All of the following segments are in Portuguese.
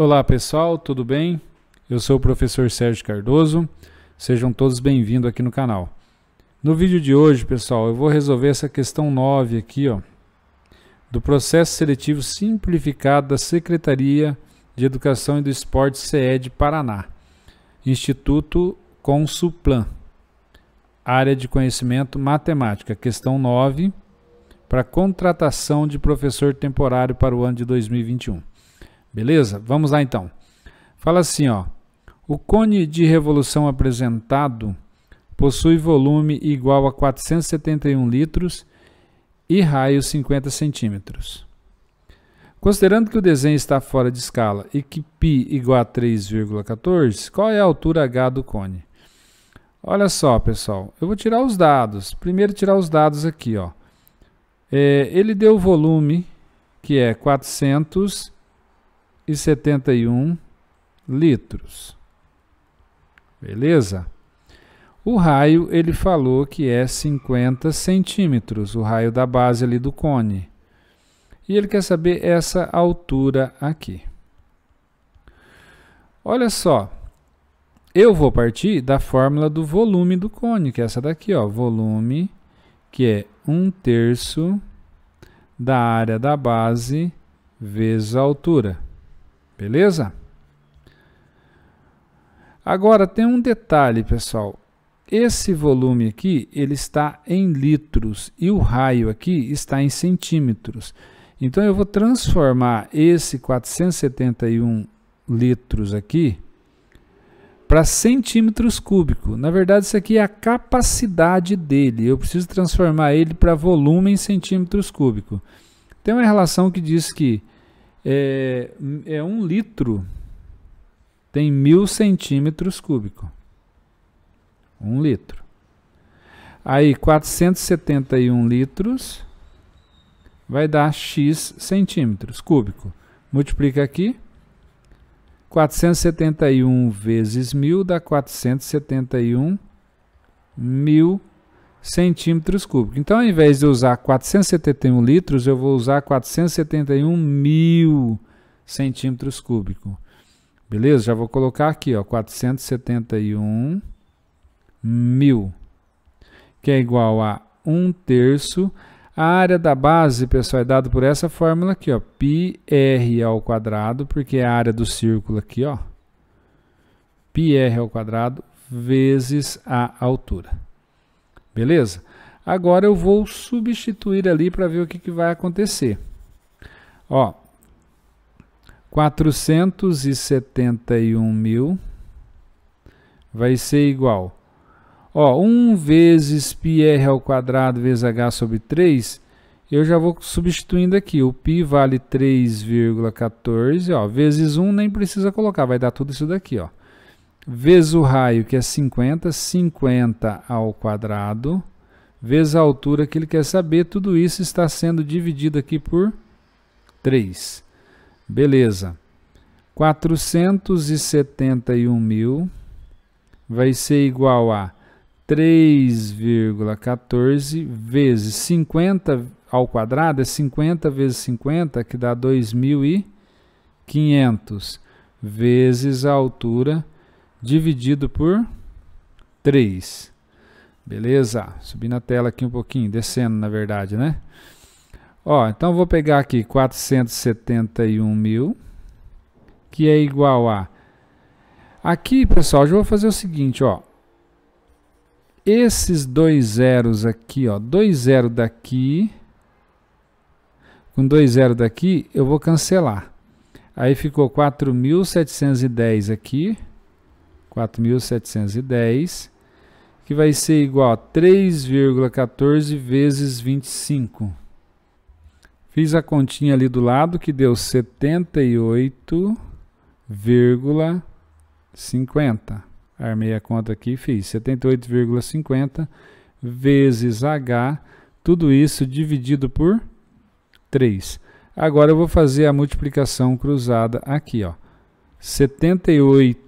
Olá pessoal, tudo bem? Eu sou o professor Sérgio Cardoso, sejam todos bem-vindos aqui no canal. No vídeo de hoje, pessoal, eu vou resolver essa questão 9 aqui, ó, do processo seletivo simplificado da Secretaria de Educação e do Esporte CED Paraná, Instituto Consuplan, área de conhecimento matemática, questão 9, para contratação de professor temporário para o ano de 2021. Beleza? Vamos lá então. Fala assim, ó. O cone de revolução apresentado possui volume igual a 471 litros e raio 50 centímetros. Considerando que o desenho está fora de escala e que π igual a 3,14, qual é a altura h do cone? Olha só, pessoal, eu vou tirar os dados. Primeiro tirar os dados aqui, ó. É, ele deu o volume, que é 400 171 litros. Beleza? O raio, ele falou que é 50 centímetros, o raio da base ali do cone. E ele quer saber essa altura aqui. Olha só, eu vou partir da fórmula do volume do cone, que é essa daqui, ó, volume, que é 1 terço da área da base vezes a altura. Beleza? Agora tem um detalhe, pessoal. Esse volume aqui, ele está em litros e o raio aqui está em centímetros. Então eu vou transformar esse 471 litros aqui para centímetros cúbico. Na verdade, isso aqui é a capacidade dele. Eu preciso transformar ele para volume em centímetros cúbico. Tem uma relação que diz que é, é um litro, tem mil centímetros cúbicos. Um litro. Aí, 471 litros vai dar x centímetros cúbico. Multiplica aqui. 471 vezes mil dá 471 mil centímetros cúbicos. Então, ao invés de usar 471 litros, eu vou usar 471 mil centímetros cúbicos. Beleza? Já vou colocar aqui, ó, 471 mil, que é igual a 1 terço. A área da base, pessoal, é dada por essa fórmula aqui, ó, πr ao quadrado, porque é a área do círculo aqui, ó, πr ao quadrado vezes a altura. Beleza? Agora eu vou substituir ali para ver o que, que vai acontecer. Ó, 471 mil vai ser igual. Ó, 1 vezes πr ao quadrado vezes h sobre 3, eu já vou substituindo aqui. O π vale 3,14, ó, vezes 1 nem precisa colocar, vai dar tudo isso daqui, ó vezes o raio, que é 50, 50 ao quadrado, vezes a altura que ele quer saber, tudo isso está sendo dividido aqui por 3. Beleza. 471 mil vai ser igual a 3,14 vezes 50 ao quadrado, é 50 vezes 50, que dá 2.500, vezes a altura, dividido por 3. Beleza? Subindo a tela aqui um pouquinho, descendo na verdade, né? Ó, então vou pegar aqui 471 mil, que é igual a... Aqui, pessoal, já vou fazer o seguinte, ó. Esses dois zeros aqui, ó, dois zero daqui, com dois zero daqui, eu vou cancelar. Aí ficou 4.710 aqui, 4.710, que vai ser igual a 3,14 vezes 25. Fiz a continha ali do lado que deu 78,50. Armei a conta aqui e fiz 78,50 vezes H, tudo isso dividido por 3. Agora eu vou fazer a multiplicação cruzada aqui, ó. 78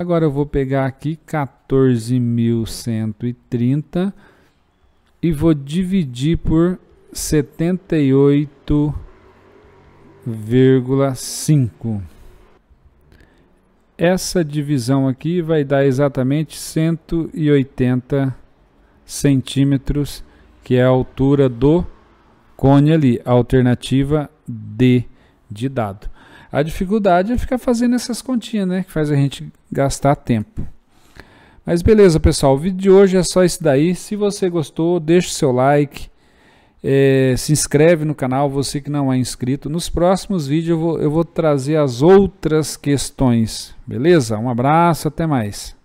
Agora eu vou pegar aqui 14.130 e vou dividir por 78,5. Essa divisão aqui vai dar exatamente 180 centímetros, que é a altura do cone ali, alternativa D de dado. A dificuldade é ficar fazendo essas continhas, né? Que faz a gente gastar tempo. Mas beleza, pessoal. O vídeo de hoje é só isso daí. Se você gostou, deixa o seu like. É, se inscreve no canal, você que não é inscrito. Nos próximos vídeos eu vou, eu vou trazer as outras questões. Beleza? Um abraço, até mais.